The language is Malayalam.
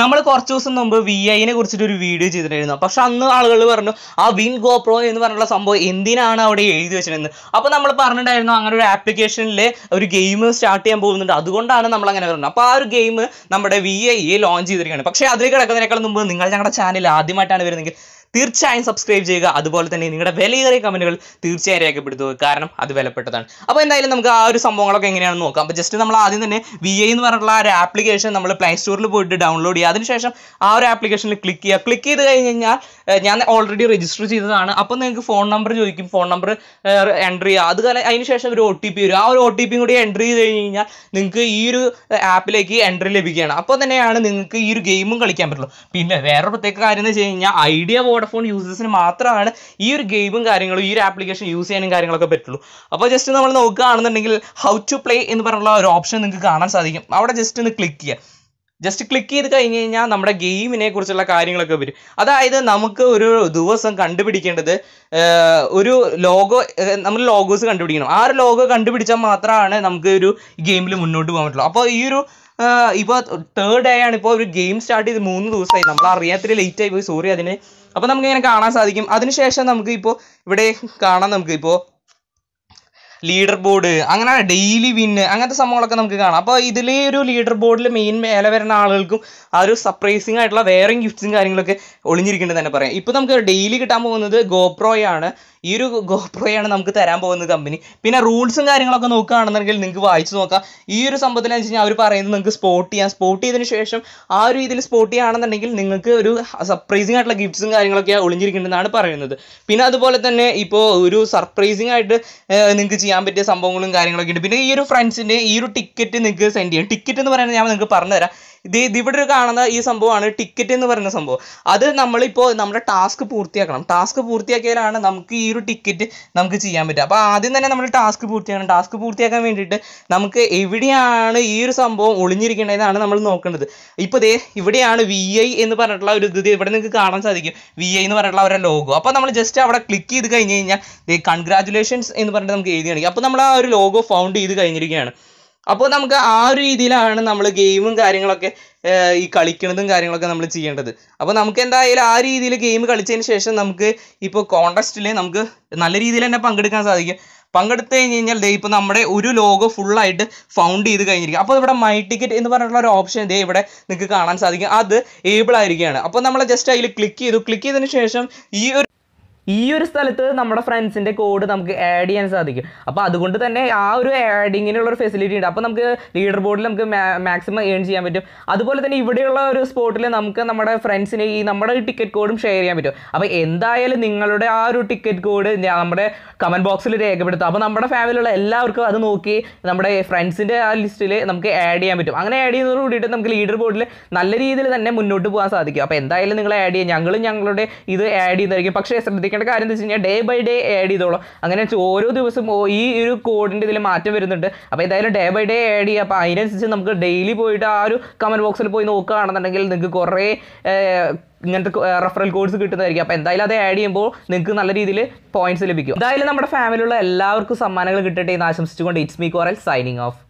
നമ്മൾ കുറച്ച് ദിവസം മുമ്പ് വി ഐനെ കുറിച്ചിട്ട് ഒരു വീഡിയോ ചെയ്തിട്ടുണ്ടായിരുന്നു പക്ഷെ അന്ന് ആളുകൾ പറഞ്ഞു ആ വിൻ ഗോപ്രോ എന്ന് പറഞ്ഞുള്ള സംഭവം എന്തിനാണ് അവിടെ എഴുതി വെച്ചിരുന്നത് അപ്പോൾ നമ്മൾ പറഞ്ഞിട്ടുണ്ടായിരുന്നു അങ്ങനെ ഒരു ആപ്ലിക്കേഷനിലെ ഒരു ഗെയിം സ്റ്റാർട്ട് ചെയ്യാൻ പോകുന്നുണ്ട് അതുകൊണ്ടാണ് നമ്മൾ അങ്ങനെ പറയുന്നത് അപ്പോൾ ആ ഒരു ഗെയിം നമ്മുടെ വി ഐ ലോഞ്ച് ചെയ്തിരിക്കുകയാണ് പക്ഷെ അതിൽ കിടക്കുന്നതിനേക്കാൾ മുമ്പ് നിങ്ങൾ ഞങ്ങളുടെ ചാനൽ ആദ്യമായിട്ടാണ് വരുന്നതെങ്കിൽ തീർച്ചയായും സബ്സ്ക്രൈബ് ചെയ്യുക അതുപോലെ തന്നെ നിങ്ങളുടെ വിലയേറിയ കമൻറ്റുകൾ തീർച്ചയായും രേഖപ്പെടുത്തുക കാരണം അത് വിലപ്പെട്ടതാണ് അപ്പോൾ എന്തായാലും നമുക്ക് ആ ഒരു സംഭവങ്ങളൊക്കെ എങ്ങനെയാണെന്ന് നോക്കാം അപ്പോൾ ജസ്റ്റ് നമ്മൾ ആദ്യം തന്നെ വി ഐ എന്ന് പറഞ്ഞിട്ടുള്ള ആ ഒരു ആപ്ലിക്കേഷൻ നമ്മൾ പ്ലേ സ്റ്റോറിൽ പോയിട്ട് ഡൗൺലോഡ് ചെയ്യുക അതിനുശേഷം ആ ഒരു ആപ്ലിക്കേഷനിൽ ക്ലിക്ക് ചെയ്യുക ക്ലിക്ക് ചെയ്ത് കഴിഞ്ഞ് കഴിഞ്ഞാൽ ഞാൻ ഓൾറെഡി രജിസ്റ്റർ ചെയ്തതാണ് അപ്പോൾ നിങ്ങൾക്ക് ഫോൺ നമ്പർ ചോദിക്കും ഫോൺ നമ്പർ എൻ്റർ ചെയ്യുക അത് അതിന് ശേഷം ഒരു ഒ ടി പി വരും ആ ഒരു ഒ ടി പിയും കൂടി എൻ്റർ ചെയ്ത് കഴിഞ്ഞ് കഴിഞ്ഞാൽ നിങ്ങൾക്ക് ഈ ഒരു ആപ്പിലേക്ക് എൻട്രി ലഭിക്കുകയാണ് അപ്പോൾ തന്നെയാണ് നിങ്ങൾക്ക് ഈ ഒരു ഗെയിമും കളിക്കാൻ പറ്റുള്ളൂ പിന്നെ വേറെ പ്രത്യേക കാര്യം എന്ന് വെച്ച് കഴിഞ്ഞാൽ ഐഡിയ ബോർഡ് സ്മാർട്ട് ഫോൺ യൂസേഴ്സിന് മാത്രമാണ് ഈ ഒരു ഗെയിമും കാര്യങ്ങളും ഈ ഒരു ആപ്ലിക്കേഷൻ യൂസ് ചെയ്യാനും കാര്യങ്ങളൊക്കെ പറ്റുള്ളൂ അപ്പോൾ ജസ്റ്റ് നമ്മൾ നോക്കുകയാണെന്നുണ്ടെങ്കിൽ ഹൗ ടു പ്ലേ എന്ന് പറഞ്ഞുള്ള ഒരു ഓപ്ഷൻ നിങ്ങൾക്ക് കാണാൻ സാധിക്കും അവിടെ ജസ്റ്റ് ഒന്ന് ക്ലിക്ക് ചെയ്യുക ജസ്റ്റ് ക്ലിക്ക് ചെയ്ത് കഴിഞ്ഞ് കഴിഞ്ഞാൽ നമ്മുടെ ഗെയിമിനെ കുറിച്ചുള്ള കാര്യങ്ങളൊക്കെ വരും അതായത് നമുക്ക് ഒരു ദിവസം കണ്ടുപിടിക്കേണ്ടത് ഒരു ലോഗോ നമ്മൾ ലോഗോസ് കണ്ടുപിടിക്കണം ആ ഒരു ലോഗോ കണ്ടുപിടിച്ചാൽ മാത്രമാണ് നമുക്ക് ഒരു ഗെയിമിൽ മുന്നോട്ട് പോകാൻ പറ്റുള്ളൂ അപ്പോൾ ഈ ഒരു ഇപ്പോൾ തേർഡ് ഡേ ആണ് ഇപ്പോൾ ഒരു ഗെയിം സ്റ്റാർട്ട് ചെയ്ത് മൂന്ന് ദിവസമായി നമ്മൾ അറിയാത്തിൽ ലേറ്റ് ആയി പോയി സോറി അതിന് അപ്പോൾ നമുക്ക് ഇങ്ങനെ കാണാൻ സാധിക്കും അതിനുശേഷം നമുക്ക് ഇപ്പോൾ ഇവിടെ കാണാം നമുക്ക് ലീഡർ ബോർഡ് അങ്ങനെ ഡെയിലി വിൻ അങ്ങനത്തെ സംഭവങ്ങളൊക്കെ നമുക്ക് കാണാം അപ്പോൾ ഇതിൽ ഒരു ലീഡർ ബോർഡിൽ മെയിൻ മേലെ വരുന്ന ആളുകൾക്കും ആ ഒരു സർപ്രൈസിംഗ് ആയിട്ടുള്ള വേറെയും ഗിഫ്റ്റ്സും കാര്യങ്ങളൊക്കെ ഒളിഞ്ഞിരിക്കുന്നത് തന്നെ പറയാം ഇപ്പോൾ നമുക്ക് ഡെയിലി കിട്ടാൻ പോകുന്നത് ഗോപ്രോയാണ് ഈ ഒരു ഗോപ്രോയാണ് നമുക്ക് തരാൻ പോകുന്ന കമ്പനി പിന്നെ റൂൾസും കാര്യങ്ങളൊക്കെ നോക്കുകയാണെന്നുണ്ടെങ്കിൽ നിങ്ങൾക്ക് വായിച്ചു നോക്കാം ഈ ഒരു സംഭവത്തിൽ വെച്ച് കഴിഞ്ഞാൽ അവർ പറയുന്നത് നിങ്ങൾക്ക് സ്പോട്ട് ചെയ്യാം സ്പോട്ട് ചെയ്തതിന് ശേഷം ആ ഒരു ഇതിൽ സ്പോട്ട് ചെയ്യുകയാണെന്നുണ്ടെങ്കിൽ നിങ്ങൾക്ക് ഒരു സർപ്രൈസിംഗ് ആയിട്ടുള്ള ഗിഫ്റ്റ്സും കാര്യങ്ങളൊക്കെ ഒളിഞ്ഞിരിക്കുന്നതെന്നാണ് പറയുന്നത് പിന്നെ അതുപോലെ തന്നെ ഇപ്പോൾ ഒരു സർപ്രൈസിംഗ് ആയിട്ട് നിങ്ങൾക്ക് ചെയ്യാൻ പറ്റിയ സംഭവങ്ങളും കാര്യങ്ങളൊക്കെ ഉണ്ട് പിന്നെ ഈ ഒരു ഫ്രണ്ട്സിൻ്റെ ഈ ഒരു ടിക്കറ്റ് നിങ്ങൾക്ക് സെൻഡ് ചെയ്യാം ടിക്കറ്റ് എന്ന് പറയുന്നത് ഞാൻ നിങ്ങൾക്ക് പറഞ്ഞുതരാം ഇത് ഇതിവിടെ കാണുന്ന ഈ സംഭവമാണ് ടിക്കറ്റ് എന്ന് പറയുന്ന സംഭവം അത് നമ്മളിപ്പോൾ നമ്മുടെ ടാസ്ക് പൂർത്തിയാക്കണം ടാസ്ക് പൂർത്തിയാക്കിയാലാണ് നമുക്ക് ഈ ഒരു ടിക്കറ്റ് നമുക്ക് ചെയ്യാൻ പറ്റുക അപ്പോൾ ആദ്യം തന്നെ നമ്മൾ ടാസ്ക് പൂർത്തിയാക്കണം ടാസ്ക് പൂർത്തിയാക്കാൻ വേണ്ടിയിട്ട് നമുക്ക് എവിടെയാണ് ഈ ഒരു സംഭവം ഒളിഞ്ഞിരിക്കേണ്ടതെന്നാണ് നമ്മൾ നോക്കേണ്ടത് ഇപ്പോൾ ദേ ഇവിടെയാണ് വി ഐ എന്ന് പറഞ്ഞിട്ടുള്ള ഒരു ഇത് ഇവിടെ നിങ്ങൾക്ക് കാണാൻ സാധിക്കും വി ഐ എന്ന് പറഞ്ഞിട്ടുള്ള അവരുടെ ലോഗോ അപ്പോൾ നമ്മൾ ജസ്റ്റ് അവിടെ ക്ലിക്ക് ചെയ്ത് കഴിഞ്ഞ് കഴിഞ്ഞാൽ കൺഗ്രാറ്റുലേഷൻസ് എന്ന് പറഞ്ഞിട്ട് നമുക്ക് എഴുതി അപ്പോൾ നമ്മൾ ആ ഒരു ലോഗോ ഫൗണ്ട് ചെയ്ത് കഴിഞ്ഞിരിക്കുകയാണ് അപ്പോൾ നമുക്ക് ആ ഒരു രീതിയിലാണ് നമ്മൾ ഗെയിമും കാര്യങ്ങളൊക്കെ ഈ കളിക്കുന്നതും കാര്യങ്ങളൊക്കെ നമ്മൾ ചെയ്യേണ്ടത് അപ്പോൾ നമുക്ക് എന്തായാലും ആ രീതിയിൽ ഗെയിം കളിച്ചതിന് ശേഷം നമുക്ക് ഇപ്പോൾ കോൺടെസ്റ്റിൽ നമുക്ക് നല്ല രീതിയിൽ തന്നെ പങ്കെടുക്കാൻ സാധിക്കും പങ്കെടുത്ത് കഴിഞ്ഞ് കഴിഞ്ഞാൽ ദേ ഇപ്പോൾ നമ്മുടെ ഒരു ലോഗോ ഫുള്ളായിട്ട് ഫൗണ്ട് ചെയ്ത് കഴിഞ്ഞിരിക്കും അപ്പോൾ ഇവിടെ മൈ ടിക്കറ്റ് എന്ന് പറഞ്ഞിട്ടുള്ള ഒരു ഓപ്ഷൻ ദേ ഇവിടെ നിങ്ങൾക്ക് കാണാൻ സാധിക്കും അത് ഏബിൾ ആയിരിക്കുകയാണ് അപ്പോൾ നമ്മൾ ജസ്റ്റ് അതിൽ ക്ലിക്ക് ചെയ്തു ക്ലിക്ക് ചെയ്തതിന് ശേഷം ഈ ഒരു ഈ ഒരു സ്ഥലത്ത് നമ്മുടെ ഫ്രണ്ട്സിൻ്റെ കോഡ് നമുക്ക് ആഡ് ചെയ്യാൻ സാധിക്കും അപ്പോൾ അതുകൊണ്ട് തന്നെ ആ ഒരു ആഡിങ്ങിനുള്ള ഒരു ഫെസിലിറ്റി ഉണ്ട് അപ്പോൾ നമുക്ക് ലീഡർ ബോർഡിൽ നമുക്ക് മാക്സിമം ഏൺ ചെയ്യാൻ പറ്റും അതുപോലെ തന്നെ ഇവിടെയുള്ള ഒരു സ്പോട്ടിൽ നമുക്ക് നമ്മുടെ ഫ്രണ്ട്സിന് ഈ നമ്മുടെ ടിക്കറ്റ് കോഡും ഷെയർ ചെയ്യാൻ പറ്റും അപ്പോൾ എന്തായാലും നിങ്ങളുടെ ആ ഒരു ടിക്കറ്റ് കോഡ് നമ്മുടെ കമൻറ്റ് ബോക്സിൽ രേഖപ്പെടുത്തും അപ്പോൾ നമ്മുടെ ഫാമിലിയുള്ള എല്ലാവർക്കും അത് നോക്കി നമ്മുടെ ഫ്രണ്ട്സിൻ്റെ ആ ലിസ്റ്റിൽ നമുക്ക് ആഡ് ചെയ്യാൻ പറ്റും അങ്ങനെ ആഡ് ചെയ്യുന്നതോട് കൂടിയിട്ട് നമുക്ക് ലീഡർ ബോർഡിൽ നല്ല രീതിയിൽ തന്നെ മുന്നോട്ട് പോകാൻ സാധിക്കും അപ്പോൾ എന്തായാലും നിങ്ങൾ ആഡ് ചെയ്യാം ഞങ്ങളും ഞങ്ങളുടെ ഇത് ആഡ് ചെയ്യുന്നതായിരിക്കും പക്ഷേ ശ്രദ്ധിക്കണം ശ്രദ്ധിക്കേണ്ട കാര്യം എന്ന് വെച്ച് കഴിഞ്ഞാൽ ഡേ ബൈ ഡേ ആഡ് ചെയ്തോളൂ അങ്ങനെ ഓരോ ദിവസം ഈ ഒരു കോഡിൻ്റെ ഇതിൽ മാറ്റം വരുന്നുണ്ട് അപ്പോൾ എന്തായാലും ഡേ ബൈ ഡേ ആഡ് ചെയ്യുക അപ്പോൾ അതിനനുസരിച്ച് നമുക്ക് ഡെയിലി പോയിട്ട് ആ ഒരു കമൻറ്റ് ബോക്സിൽ പോയി നോക്കുകയാണെന്നുണ്ടെങ്കിൽ നിങ്ങൾക്ക് കുറേ ഇങ്ങനത്തെ റെഫറൽ കോഡ്സ് കിട്ടുന്നതായിരിക്കും അപ്പോൾ എന്തായാലും അത് ആഡ് ചെയ്യുമ്പോൾ നിങ്ങൾക്ക് നല്ല രീതിയിൽ പോയിന്റ്സ് ലഭിക്കും എന്തായാലും നമ്മുടെ ഫാമിലിയുള്ള എല്ലാവർക്കും സമ്മാനങ്ങൾ കിട്ടട്ടെ എന്ന് ആശംസിച്ചുകൊണ്ട് it's me Coral signing of